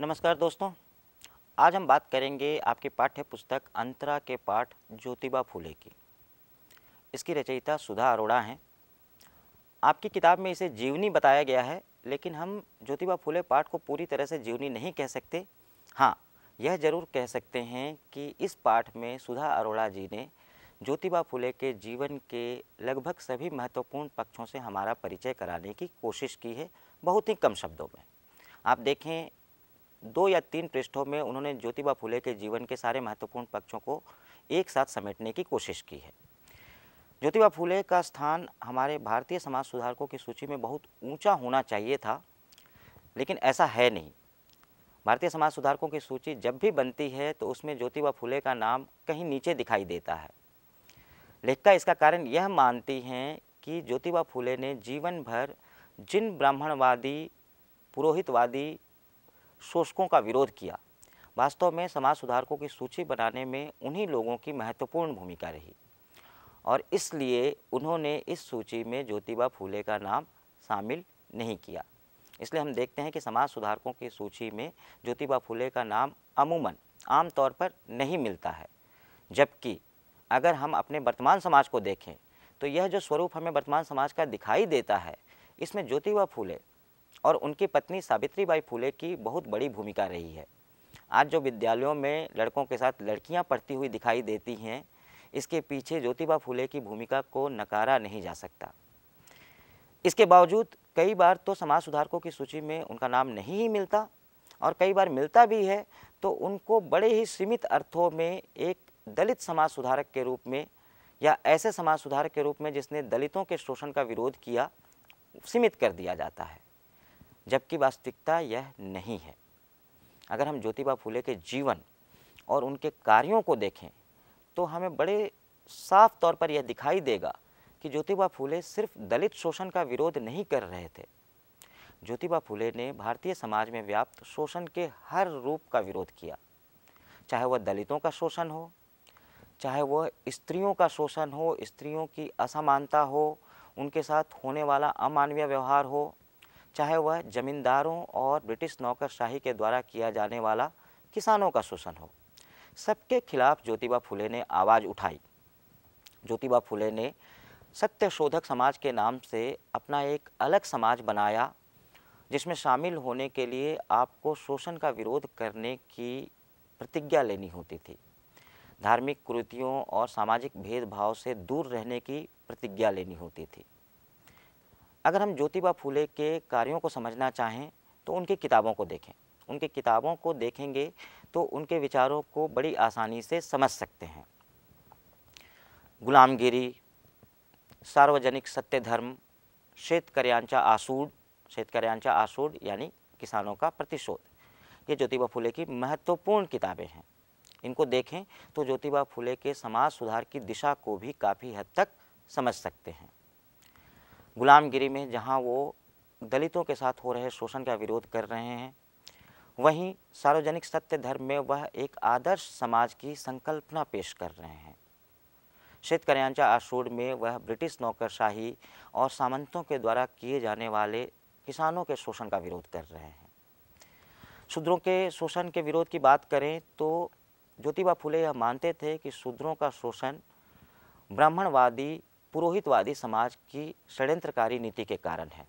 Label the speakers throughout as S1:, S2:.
S1: नमस्कार दोस्तों आज हम बात करेंगे आपके पाठ्य पुस्तक अंतरा के पाठ ज्योतिबा फूले की इसकी रचयिता सुधा अरोड़ा हैं आपकी किताब में इसे जीवनी बताया गया है लेकिन हम ज्योतिबा फूले पाठ को पूरी तरह से जीवनी नहीं कह सकते हाँ यह ज़रूर कह सकते हैं कि इस पाठ में सुधा अरोड़ा जी ने ज्योतिबा फूले के जीवन के लगभग सभी महत्वपूर्ण पक्षों से हमारा परिचय कराने की कोशिश की है बहुत ही कम शब्दों में आप देखें दो या तीन पृष्ठों में उन्होंने ज्योतिबा फुले के जीवन के सारे महत्वपूर्ण पक्षों को एक साथ समेटने की कोशिश की है ज्योतिबा फुले का स्थान हमारे भारतीय समाज सुधारकों की सूची में बहुत ऊंचा होना चाहिए था लेकिन ऐसा है नहीं भारतीय समाज सुधारकों की सूची जब भी बनती है तो उसमें ज्योतिबा फुले का नाम कहीं नीचे दिखाई देता है लेखिका इसका कारण यह मानती हैं कि ज्योतिबा फुले ने जीवन भर जिन ब्राह्मणवादी पुरोहितवादी शोषकों का विरोध किया वास्तव में समाज सुधारकों की सूची बनाने में उन्हीं लोगों की महत्वपूर्ण भूमिका रही और इसलिए उन्होंने इस सूची में ज्योतिबा फूले का नाम शामिल नहीं किया इसलिए हम देखते हैं कि समाज सुधारकों की सूची में ज्योतिबा फूले का नाम अमूमन आम तौर पर नहीं मिलता है जबकि अगर हम अपने वर्तमान समाज को देखें तो यह जो स्वरूप हमें वर्तमान समाज का दिखाई देता है इसमें ज्योतिबा फूले और उनकी पत्नी सावित्री बाई फूले की बहुत बड़ी भूमिका रही है आज जो विद्यालयों में लड़कों के साथ लड़कियां पढ़ती हुई दिखाई देती हैं इसके पीछे ज्योतिबा फूले की भूमिका को नकारा नहीं जा सकता इसके बावजूद कई बार तो समाज सुधारकों की सूची में उनका नाम नहीं ही मिलता और कई बार मिलता भी है तो उनको बड़े ही सीमित अर्थों में एक दलित समाज सुधारक के रूप में या ऐसे समाज सुधारक के रूप में जिसने दलितों के शोषण का विरोध किया सीमित कर दिया जाता है जबकि वास्तविकता यह नहीं है अगर हम ज्योतिबा फूले के जीवन और उनके कार्यों को देखें तो हमें बड़े साफ तौर पर यह दिखाई देगा कि ज्योतिबा फूले सिर्फ दलित शोषण का विरोध नहीं कर रहे थे ज्योतिबा फूले ने भारतीय समाज में व्याप्त शोषण के हर रूप का विरोध किया चाहे वह दलितों का शोषण हो चाहे वह स्त्रियों का शोषण हो स्त्रियों की असमानता हो उनके साथ होने वाला अमानवीय व्यवहार हो चाहे वह जमींदारों और ब्रिटिश नौकरशाही के द्वारा किया जाने वाला किसानों का शोषण हो सबके खिलाफ ज्योतिबा फुले ने आवाज़ उठाई ज्योतिबा फुले ने सत्यशोधक समाज के नाम से अपना एक अलग समाज बनाया जिसमें शामिल होने के लिए आपको शोषण का विरोध करने की प्रतिज्ञा लेनी होती थी धार्मिक कृतियों और सामाजिक भेदभाव से दूर रहने की प्रतिज्ञा लेनी होती थी अगर हम ज्योतिबा फूले के कार्यों को समझना चाहें तो उनकी किताबों को देखें उनकी किताबों को देखेंगे तो उनके विचारों को बड़ी आसानी से समझ सकते हैं गुलामगिरी सार्वजनिक सत्य धर्म शेतकर्यांचा आसूड शेतकर्यांचा आसूड यानी किसानों का प्रतिशोध ये ज्योतिबा फूले की महत्वपूर्ण किताबें हैं इनको देखें तो ज्योतिबा फूले के समाज सुधार की दिशा को भी काफ़ी हद तक समझ सकते हैं गुलामगिरी में जहां वो दलितों के साथ हो रहे शोषण का विरोध कर रहे हैं वहीं सार्वजनिक सत्य धर्म में वह एक आदर्श समाज की संकल्पना पेश कर रहे हैं श्वेत कल्याणचा आसूर में वह ब्रिटिश नौकरशाही और सामंतों के द्वारा किए जाने वाले किसानों के शोषण का विरोध कर रहे हैं शूद्रों के शोषण के विरोध की बात करें तो ज्योतिबा फुले यह मानते थे कि शूद्रों का शोषण ब्राह्मणवादी पुरोहितवादी समाज की षड्यंत्रकारी नीति के कारण है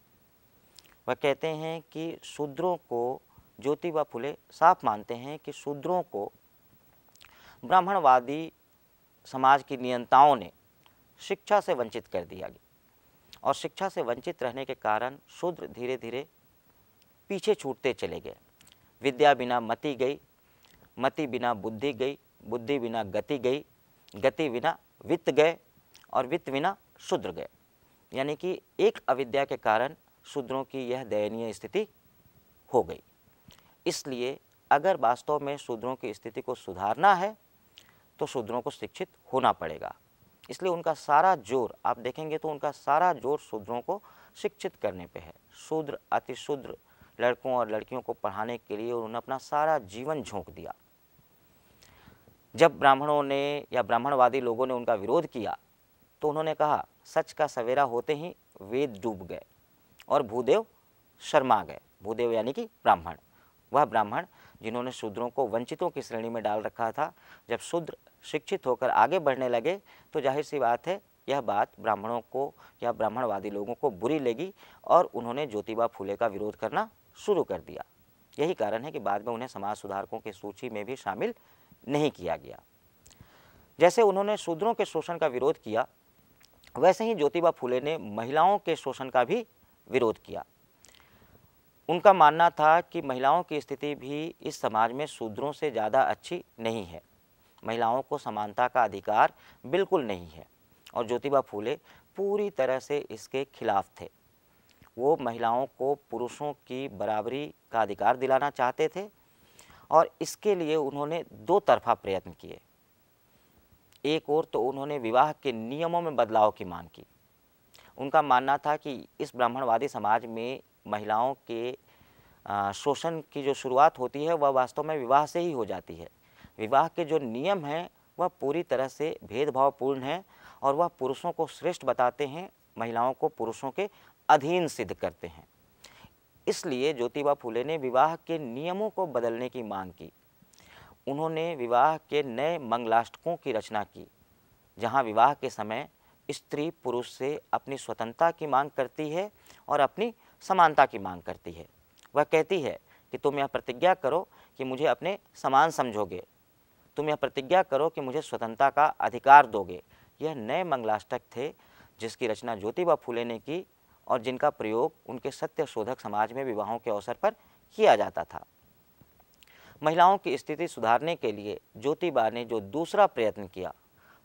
S1: वह कहते हैं कि शूद्रों को ज्योतिबा फुले साफ मानते हैं कि शूद्रों को ब्राह्मणवादी समाज की नियंताओं ने शिक्षा से वंचित कर दिया गया और शिक्षा से वंचित रहने के कारण शूद्र धीरे धीरे पीछे छूटते चले गए विद्या बिना मति गई मति बिना बुद्धि गई बुद्धि बिना गति गई गति बिना वित्त गए और वित्त बिना शूद्र गए यानी कि एक अविद्या के कारण शूद्रों की यह दयनीय स्थिति हो गई इसलिए अगर वास्तव में शूद्रों की स्थिति को सुधारना है तो शूद्रों को शिक्षित होना पड़ेगा इसलिए उनका सारा जोर आप देखेंगे तो उनका सारा जोर शूद्रों को शिक्षित करने पे है शूद्र अतिशूद्र लड़कों और लड़कियों को पढ़ाने के लिए उन्होंने अपना सारा जीवन झोंक दिया जब ब्राह्मणों ने या ब्राह्मणवादी लोगों ने उनका विरोध किया तो उन्होंने कहा सच का सवेरा होते ही वेद डूब गए और भूदेव शर्मा गए भूदेव यानी कि ब्राह्मण वह ब्राह्मण जिन्होंने शूद्रों को वंचितों की श्रेणी में डाल रखा था जब शूद्र शिक्षित होकर आगे बढ़ने लगे तो जाहिर सी बात है यह बात ब्राह्मणों को या ब्राह्मणवादी लोगों को बुरी लगी और उन्होंने ज्योतिबा फूले का विरोध करना शुरू कर दिया यही कारण है कि बाद में उन्हें समाज सुधारकों की सूची में भी शामिल नहीं किया गया जैसे उन्होंने शूद्रों के शोषण का विरोध किया वैसे ही ज्योतिबा फूले ने महिलाओं के शोषण का भी विरोध किया उनका मानना था कि महिलाओं की स्थिति भी इस समाज में शूद्रों से ज़्यादा अच्छी नहीं है महिलाओं को समानता का अधिकार बिल्कुल नहीं है और ज्योतिबा फूले पूरी तरह से इसके खिलाफ थे वो महिलाओं को पुरुषों की बराबरी का अधिकार दिलाना चाहते थे और इसके लिए उन्होंने दो तरफा प्रयत्न किए एक और तो उन्होंने विवाह के नियमों में बदलाव की मांग की उनका मानना था कि इस ब्राह्मणवादी समाज में महिलाओं के शोषण की जो शुरुआत होती है वह वास्तव में विवाह से ही हो जाती है विवाह के जो नियम हैं वह पूरी तरह से भेदभावपूर्ण हैं और वह पुरुषों को श्रेष्ठ बताते हैं महिलाओं को पुरुषों के अधीन सिद्ध करते हैं इसलिए ज्योतिबा फूले ने विवाह के नियमों को बदलने की मांग की उन्होंने विवाह के नए मंगलाष्टकों की रचना की जहाँ विवाह के समय स्त्री पुरुष से अपनी स्वतंत्रता की मांग करती है और अपनी समानता की मांग करती है वह कहती है कि तुम यह प्रतिज्ञा करो कि मुझे अपने समान समझोगे तुम यह प्रतिज्ञा करो कि मुझे स्वतंत्रता का अधिकार दोगे यह नए मंगलाष्टक थे जिसकी रचना ज्योतिबा फूले ने की और जिनका प्रयोग उनके सत्य शोधक समाज में विवाहों के अवसर पर किया जाता था महिलाओं की स्थिति सुधारने के लिए ज्योतिबा ने जो दूसरा प्रयत्न किया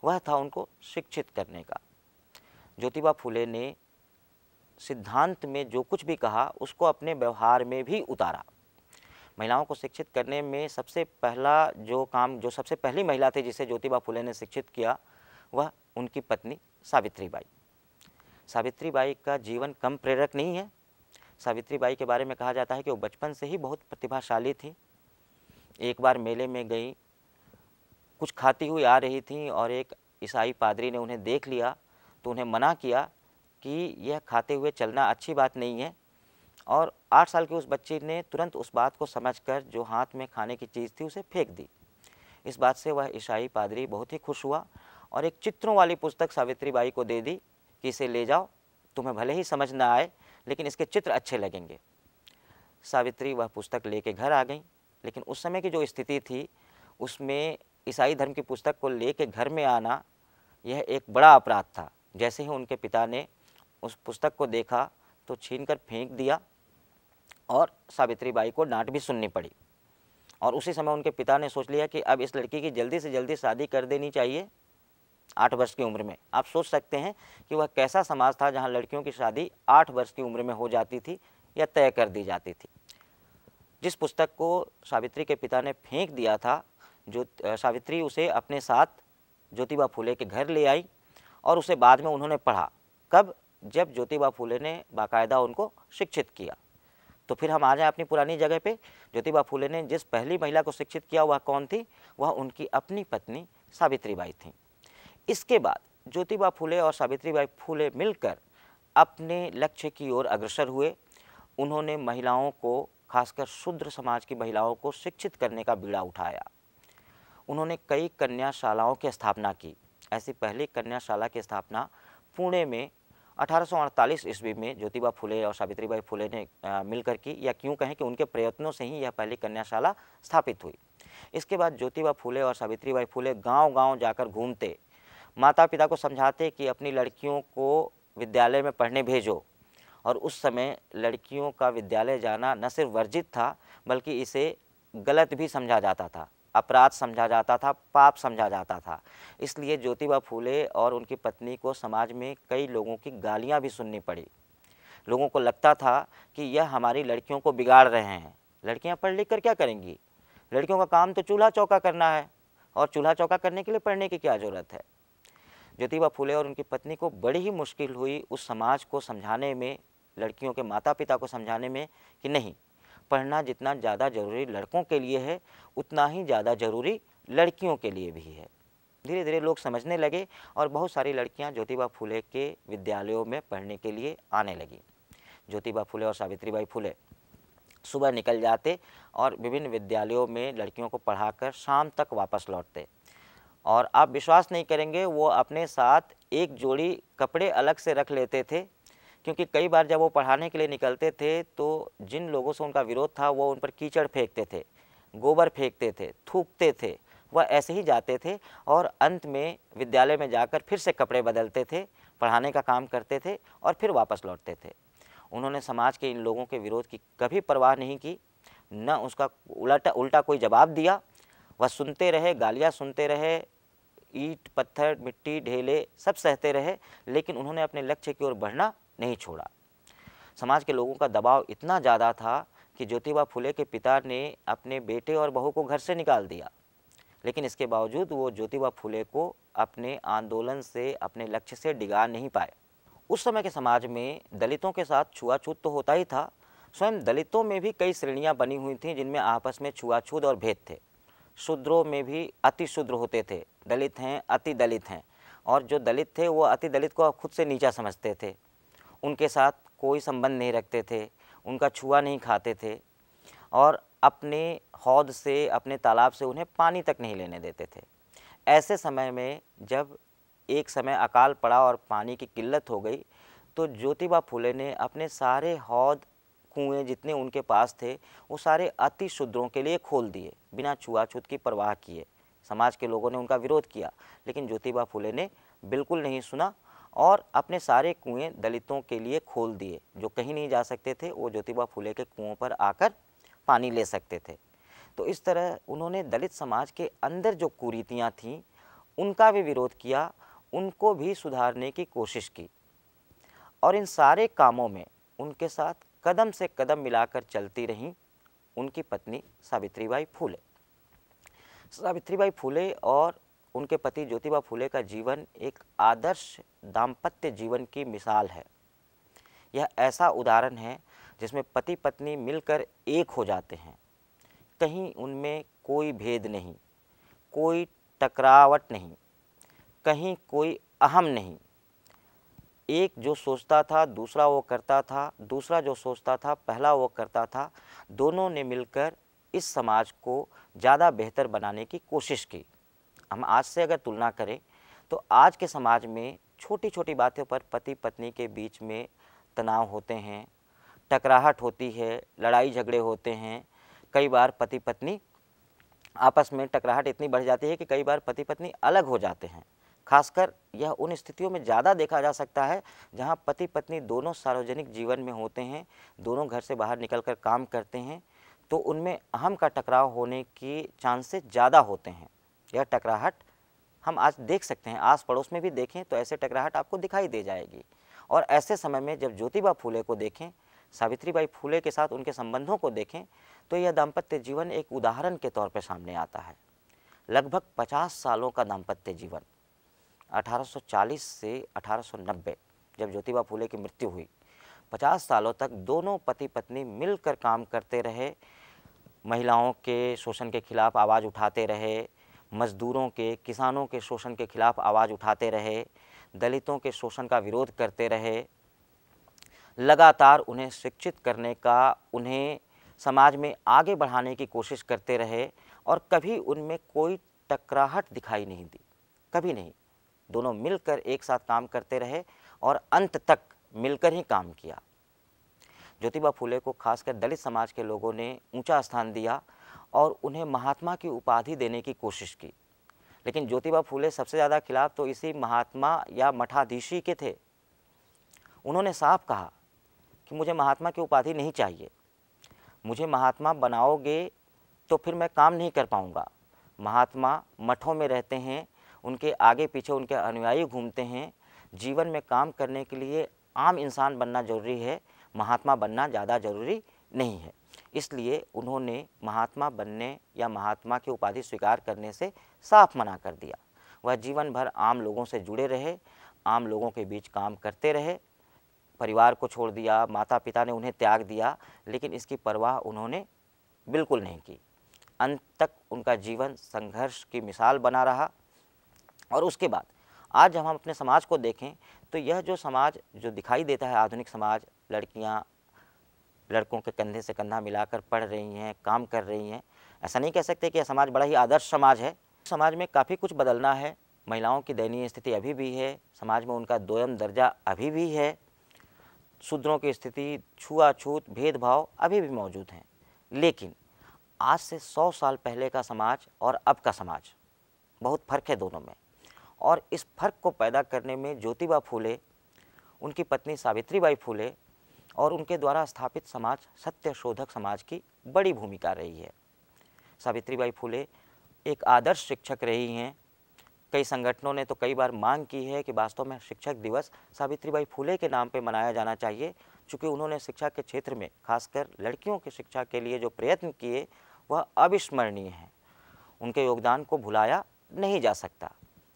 S1: वह था उनको शिक्षित करने का ज्योतिबा फुले ने सिद्धांत में जो कुछ भी कहा उसको अपने व्यवहार में भी उतारा महिलाओं को शिक्षित करने में सबसे पहला जो काम जो सबसे पहली महिला थी जिसे ज्योतिबा फुले ने शिक्षित किया वह उनकी पत्नी सावित्री बाई सावित्री बाई का जीवन कम प्रेरक नहीं है सावित्री बाई के बारे में कहा जाता है कि वो बचपन से ही बहुत प्रतिभाशाली थी एक बार मेले में गई कुछ खाती हुई आ रही थी और एक ईसाई पादरी ने उन्हें देख लिया तो उन्हें मना किया कि यह खाते हुए चलना अच्छी बात नहीं है और आठ साल के उस बच्चे ने तुरंत उस बात को समझकर जो हाथ में खाने की चीज़ थी उसे फेंक दी इस बात से वह ईसाई पादरी बहुत ही खुश हुआ और एक चित्रों वाली पुस्तक सावित्री बाई को दे दी कि इसे ले जाओ तुम्हें भले ही समझ ना आए लेकिन इसके चित्र अच्छे लगेंगे सावित्री वह पुस्तक ले घर आ गई लेकिन उस समय की जो स्थिति थी उसमें ईसाई धर्म की पुस्तक को ले के घर में आना यह एक बड़ा अपराध था जैसे ही उनके पिता ने उस पुस्तक को देखा तो छीन कर फेंक दिया और सावित्री बाई को डांट भी सुननी पड़ी और उसी समय उनके पिता ने सोच लिया कि अब इस लड़की की जल्दी से जल्दी शादी कर देनी चाहिए आठ वर्ष की उम्र में आप सोच सकते हैं कि वह कैसा समाज था जहां लड़कियों की शादी आठ वर्ष की उम्र में हो जाती थी या तय कर दी जाती थी जिस पुस्तक को सावित्री के पिता ने फेंक दिया था जो सावित्री उसे अपने साथ ज्योतिबा फूले के घर ले आई और उसे बाद में उन्होंने पढ़ा कब जब ज्योतिबा फूले ने बाकायदा उनको शिक्षित किया तो फिर हम आ जाए अपनी पुरानी जगह पे ज्योतिबा फूले ने जिस पहली महिला को शिक्षित किया वह कौन थी वह उनकी अपनी पत्नी सावित्री बाई थी इसके बाद ज्योतिबा फूले और सावित्री बाई फूले मिलकर अपने लक्ष्य की ओर अग्रसर हुए उन्होंने महिलाओं को खासकर शूद्र समाज की महिलाओं को शिक्षित करने का बीड़ा उठाया उन्होंने कई कन्याशालाओं की स्थापना की ऐसी पहली कन्याशाला की स्थापना पुणे में अठारह ईस्वी में ज्योतिबा फुले और सावित्रीबाई फुले ने मिलकर की या क्यों कहें कि उनके प्रयत्नों से ही यह पहली कन्याशाला स्थापित हुई इसके बाद ज्योतिबा फुले और सावित्रीबाई फुले गांव-गांव जाकर घूमते माता पिता को समझाते कि अपनी लड़कियों को विद्यालय में पढ़ने भेजो और उस समय लड़कियों का विद्यालय जाना न सिर्फ वर्जित था बल्कि इसे गलत भी समझा जाता था अपराध समझा जाता था पाप समझा जाता था इसलिए ज्योतिबा फूले और उनकी पत्नी को समाज में कई लोगों की गालियाँ भी सुननी पड़ी लोगों को लगता था कि यह हमारी लड़कियों को बिगाड़ रहे हैं लड़कियाँ पढ़ लिख कर क्या करेंगी लड़कियों का काम तो चूल्हा चौका करना है और चूल्हा चौका करने के लिए पढ़ने की क्या ज़रूरत है ज्योतिबा फूले और उनकी पत्नी को बड़ी ही मुश्किल हुई उस समाज को समझाने में लड़कियों के माता पिता को समझाने में कि नहीं पढ़ना जितना ज़्यादा ज़रूरी लड़कों के लिए है उतना ही ज़्यादा ज़रूरी लड़कियों के लिए भी है धीरे धीरे लोग समझने लगे और बहुत सारी लड़कियां ज्योतिबा फुले के विद्यालयों में पढ़ने के लिए आने लगी ज्योतिबा फुले और सावित्रीबाई फुले सुबह निकल जाते और विभिन्न विद्यालयों में लड़कियों को पढ़ाकर शाम तक वापस लौटते और आप विश्वास नहीं करेंगे वो अपने साथ एक जोड़ी कपड़े अलग से रख लेते थे क्योंकि कई बार जब वो पढ़ाने के लिए निकलते थे तो जिन लोगों से उनका विरोध था वो उन पर कीचड़ फेंकते थे गोबर फेंकते थे थूकते थे वह ऐसे ही जाते थे और अंत में विद्यालय में जाकर फिर से कपड़े बदलते थे पढ़ाने का काम करते थे और फिर वापस लौटते थे उन्होंने समाज के इन लोगों के विरोध की कभी परवाह नहीं की न उसका उल्टा उल्टा कोई जवाब दिया वह सुनते रहे गालियाँ सुनते रहे ईट पत्थर मिट्टी ढेले सब सहते रहे लेकिन उन्होंने अपने लक्ष्य की ओर बढ़ना नहीं छोड़ा समाज के लोगों का दबाव इतना ज़्यादा था कि ज्योतिबा फुले के पिता ने अपने बेटे और बहू को घर से निकाल दिया लेकिन इसके बावजूद वो ज्योतिबा फुले को अपने आंदोलन से अपने लक्ष्य से डिगा नहीं पाए उस समय के समाज में दलितों के साथ छुआछूत तो होता ही था स्वयं दलितों में भी कई श्रेणियाँ बनी हुई थीं जिनमें आपस में छुआछूत और भेद थे शूद्रों में भी अति शूद्र होते थे दलित हैं अति दलित हैं और जो दलित थे वो अति दलित को खुद से नीचा समझते थे उनके साथ कोई संबंध नहीं रखते थे उनका छुआ नहीं खाते थे और अपने हौद से अपने तालाब से उन्हें पानी तक नहीं लेने देते थे ऐसे समय में जब एक समय अकाल पड़ा और पानी की किल्लत हो गई तो ज्योतिबा फूले ने अपने सारे हौद कुएँ जितने उनके पास थे वो सारे अति शूद्रों के लिए खोल दिए बिना छुआछूत की परवाह किए समाज के लोगों ने उनका विरोध किया लेकिन ज्योतिबा फूले ने बिल्कुल नहीं सुना और अपने सारे कुएं दलितों के लिए खोल दिए जो कहीं नहीं जा सकते थे वो ज्योतिबा फूले के कुओं पर आकर पानी ले सकते थे तो इस तरह उन्होंने दलित समाज के अंदर जो कुरीतियाँ थीं उनका भी विरोध किया उनको भी सुधारने की कोशिश की और इन सारे कामों में उनके साथ कदम से कदम मिलाकर चलती रहीं उनकी पत्नी सावित्रीबाई फूले सावित्रीबाई फूले और उनके पति ज्योतिबा फुले का जीवन एक आदर्श दाम्पत्य जीवन की मिसाल है यह ऐसा उदाहरण है जिसमें पति पत्नी मिलकर एक हो जाते हैं कहीं उनमें कोई भेद नहीं कोई टकरावट नहीं कहीं कोई अहम नहीं एक जो सोचता था दूसरा वो करता था दूसरा जो सोचता था पहला वो करता था दोनों ने मिलकर इस समाज को ज़्यादा बेहतर बनाने की कोशिश की हम आज से अगर तुलना करें तो आज के समाज में छोटी छोटी बातों पर पति पत्नी के बीच में तनाव होते हैं टकराहट होती है लड़ाई झगड़े होते हैं कई बार पति पत्नी आपस में टकराहट इतनी बढ़ जाती है कि कई बार पति पत्नी अलग हो जाते हैं खासकर यह उन स्थितियों में ज़्यादा देखा जा सकता है जहाँ पति पत्नी दोनों सार्वजनिक जीवन में होते हैं दोनों घर से बाहर निकल कर काम करते हैं तो उनमें अहम का टकराव होने के चांसेस ज़्यादा होते हैं यह टकराहट हम आज देख सकते हैं आस पड़ोस में भी देखें तो ऐसे टकराहट आपको दिखाई दे जाएगी और ऐसे समय में जब ज्योतिबा फूले को देखें सावित्रीबाई फूले के साथ उनके संबंधों को देखें तो यह दाम्पत्य जीवन एक उदाहरण के तौर पर सामने आता है लगभग 50 सालों का दाम्पत्य जीवन 1840 से 1890 जब ज्योतिबा फूले की मृत्यु हुई 50 सालों तक दोनों पति पत्नी मिलकर काम करते रहे महिलाओं के शोषण के खिलाफ आवाज़ उठाते रहे मज़दूरों के किसानों के शोषण के खिलाफ आवाज़ उठाते रहे दलितों के शोषण का विरोध करते रहे लगातार उन्हें शिक्षित करने का उन्हें समाज में आगे बढ़ाने की कोशिश करते रहे और कभी उनमें कोई टकराहट दिखाई नहीं दी कभी नहीं दोनों मिलकर एक साथ काम करते रहे और अंत तक मिलकर ही काम किया ज्योतिबा फूले को खासकर दलित समाज के लोगों ने ऊंचा स्थान दिया और उन्हें महात्मा की उपाधि देने की कोशिश की लेकिन ज्योतिबा फूले सबसे ज़्यादा खिलाफ तो इसी महात्मा या मठाधीशी के थे उन्होंने साफ कहा कि मुझे महात्मा की उपाधि नहीं चाहिए मुझे महात्मा बनाओगे तो फिर मैं काम नहीं कर पाऊँगा महात्मा मठों में रहते हैं उनके आगे पीछे उनके अनुयायी घूमते हैं जीवन में काम करने के लिए आम इंसान बनना जरूरी है महात्मा बनना ज़्यादा जरूरी नहीं है इसलिए उन्होंने महात्मा बनने या महात्मा की उपाधि स्वीकार करने से साफ मना कर दिया वह जीवन भर आम लोगों से जुड़े रहे आम लोगों के बीच काम करते रहे परिवार को छोड़ दिया माता पिता ने उन्हें त्याग दिया लेकिन इसकी परवाह उन्होंने बिल्कुल नहीं की अंत तक उनका जीवन संघर्ष की मिसाल बना रहा और उसके बाद आज जब हम अपने समाज को देखें तो यह जो समाज जो दिखाई देता है आधुनिक समाज लड़कियां लड़कों के कंधे से कंधा मिलाकर पढ़ रही हैं काम कर रही हैं ऐसा नहीं कह सकते कि यह समाज बड़ा ही आदर्श समाज है समाज में काफ़ी कुछ बदलना है महिलाओं की दयनीय स्थिति अभी भी है समाज में उनका दोयम दर्जा अभी भी है शूद्रों की स्थिति छुआछूत भेदभाव अभी भी मौजूद हैं लेकिन आज से सौ साल पहले का समाज और अब का समाज बहुत फ़र्क है दोनों में और इस फर्क को पैदा करने में ज्योतिबा फूले उनकी पत्नी सावित्रीबाई फूले और उनके द्वारा स्थापित समाज सत्य शोधक समाज की बड़ी भूमिका रही है सावित्रीबाई फूले एक आदर्श शिक्षक रही हैं कई संगठनों ने तो कई बार मांग की है कि वास्तव में शिक्षक दिवस सावित्रीबाई फूले के नाम पर मनाया जाना चाहिए चूँकि उन्होंने शिक्षा के क्षेत्र में खासकर लड़कियों की शिक्षा के लिए जो प्रयत्न किए वह अविस्मरणीय हैं उनके योगदान को भुलाया नहीं जा सकता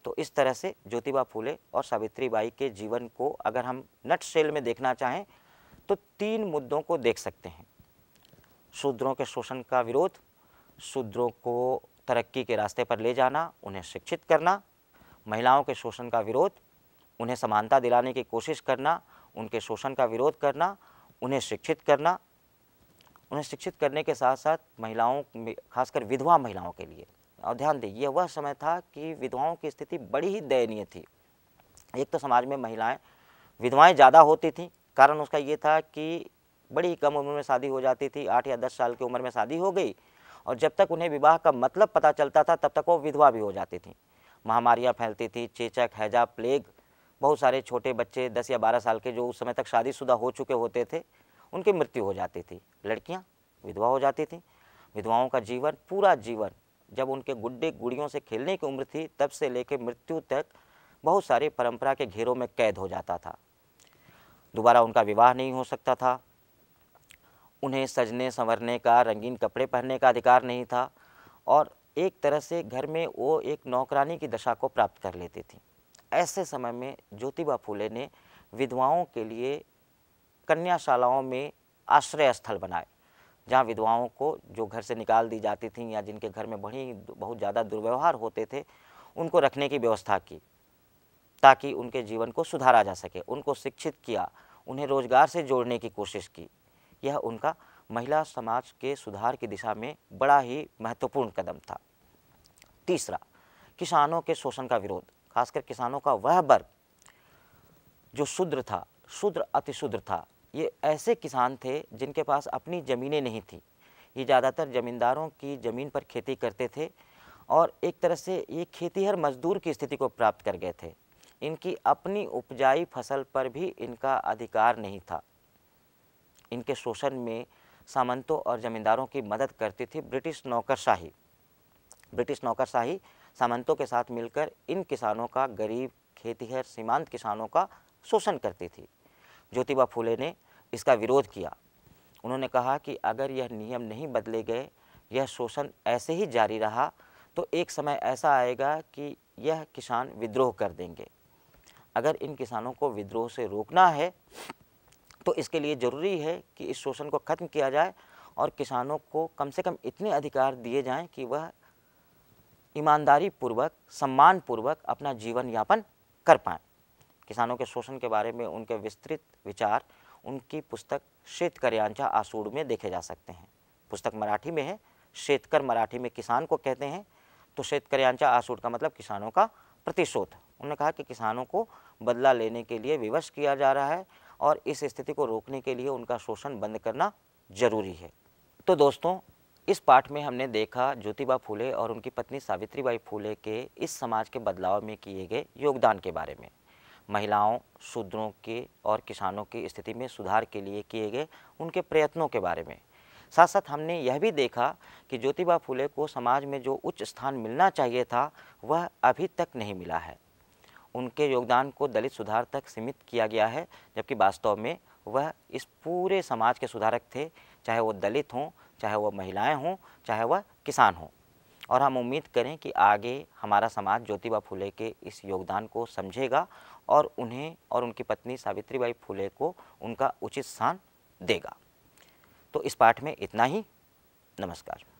S1: तो इस तरह से ज्योतिबा फूले और सावित्रीबाई के जीवन को अगर हम नट सेल में देखना चाहें तो तीन मुद्दों को देख सकते हैं शूद्रों के शोषण का विरोध शूद्रों को तरक्की के रास्ते पर ले जाना उन्हें शिक्षित करना महिलाओं के शोषण का विरोध उन्हें समानता दिलाने की कोशिश करना उनके शोषण का विरोध करना उन्हें शिक्षित करना उन्हें शिक्षित करने के साथ साथ महिलाओं खासकर विधवा महिलाओं के लिए और ध्यान दें यह वह समय था कि विधवाओं की स्थिति बड़ी ही दयनीय थी एक तो समाज में महिलाएं विधवाएं ज़्यादा होती थीं कारण उसका ये था कि बड़ी कम उम्र में शादी हो जाती थी आठ या दस साल की उम्र में शादी हो गई और जब तक उन्हें विवाह का मतलब पता चलता था तब तक वो विधवा भी हो जाती थी महामारियाँ फैलती थी चेचक हैजा प्लेग बहुत सारे छोटे बच्चे दस या बारह साल के जो उस समय तक शादीशुदा हो चुके होते थे उनकी मृत्यु हो जाती थी लड़कियाँ विधवा हो जाती थी विधवाओं का जीवन पूरा जीवन जब उनके गुड्डे गुड़ियों से खेलने की उम्र थी तब से लेकर मृत्यु तक बहुत सारी परंपरा के घेरों में कैद हो जाता था दोबारा उनका विवाह नहीं हो सकता था उन्हें सजने संवरने का रंगीन कपड़े पहनने का अधिकार नहीं था और एक तरह से घर में वो एक नौकरानी की दशा को प्राप्त कर लेती थी ऐसे समय में ज्योतिबा फूले ने विधवाओं के लिए कन्याशालाओं में आश्रय स्थल बनाए जहाँ विधवाओं को जो घर से निकाल दी जाती थी या जिनके घर में बड़ी बहुत ज़्यादा दुर्व्यवहार होते थे उनको रखने की व्यवस्था की ताकि उनके जीवन को सुधारा जा सके उनको शिक्षित किया उन्हें रोज़गार से जोड़ने की कोशिश की यह उनका महिला समाज के सुधार की दिशा में बड़ा ही महत्वपूर्ण कदम था तीसरा किसानों के शोषण का विरोध खासकर किसानों का वह वर्ग जो शूद्र था शूद्र अतिशूद्र था ये ऐसे किसान थे जिनके पास अपनी ज़मीनें नहीं थी ये ज़्यादातर ज़मींदारों की ज़मीन पर खेती करते थे और एक तरह से ये खेतीहर मजदूर की स्थिति को प्राप्त कर गए थे इनकी अपनी उपजाई फसल पर भी इनका अधिकार नहीं था इनके शोषण में सामंतों और ज़मींदारों की मदद करती थी ब्रिटिश नौकरशाही ब्रिटिश नौकरशाही सामंतों के साथ मिलकर इन किसानों का गरीब खेतीहर सीमांत किसानों का शोषण करती थी ज्योतिबा फूले ने इसका विरोध किया उन्होंने कहा कि अगर यह नियम नहीं बदले गए यह शोषण ऐसे ही जारी रहा तो एक समय ऐसा आएगा कि यह किसान विद्रोह कर देंगे अगर इन किसानों को विद्रोह से रोकना है तो इसके लिए ज़रूरी है कि इस शोषण को ख़त्म किया जाए और किसानों को कम से कम इतने अधिकार दिए जाएं कि वह ईमानदारी पूर्वक सम्मान पूर्वक अपना जीवन यापन कर पाएँ किसानों के शोषण के बारे में उनके विस्तृत विचार उनकी पुस्तक शेतकर यांचा आसूड़ में देखे जा सकते हैं पुस्तक मराठी में है शेतकर मराठी में किसान को कहते हैं तो शेतकर यांचा आसूड़ का मतलब किसानों का प्रतिशोध उन्होंने कहा कि किसानों को बदला लेने के लिए विवश किया जा रहा है और इस स्थिति को रोकने के लिए उनका शोषण बंद करना जरूरी है तो दोस्तों इस पाठ में हमने देखा ज्योतिबा फूले और उनकी पत्नी सावित्रीबाई फूले के इस समाज के बदलाव में किए गए योगदान के बारे में महिलाओं शूद्रों के और किसानों की स्थिति में सुधार के लिए किए गए उनके प्रयत्नों के बारे में साथ साथ हमने यह भी देखा कि ज्योतिबा फूले को समाज में जो उच्च स्थान मिलना चाहिए था वह अभी तक नहीं मिला है उनके योगदान को दलित सुधार तक सीमित किया गया है जबकि वास्तव में वह इस पूरे समाज के सुधारक थे चाहे वो दलित हों चाहे वह महिलाएं हों चाहे वह किसान हों और हम उम्मीद करें कि आगे हमारा समाज ज्योतिबा फूले के इस योगदान को समझेगा और उन्हें और उनकी पत्नी सावित्रीबाई फूले को उनका उचित स्थान देगा तो इस पाठ में इतना ही नमस्कार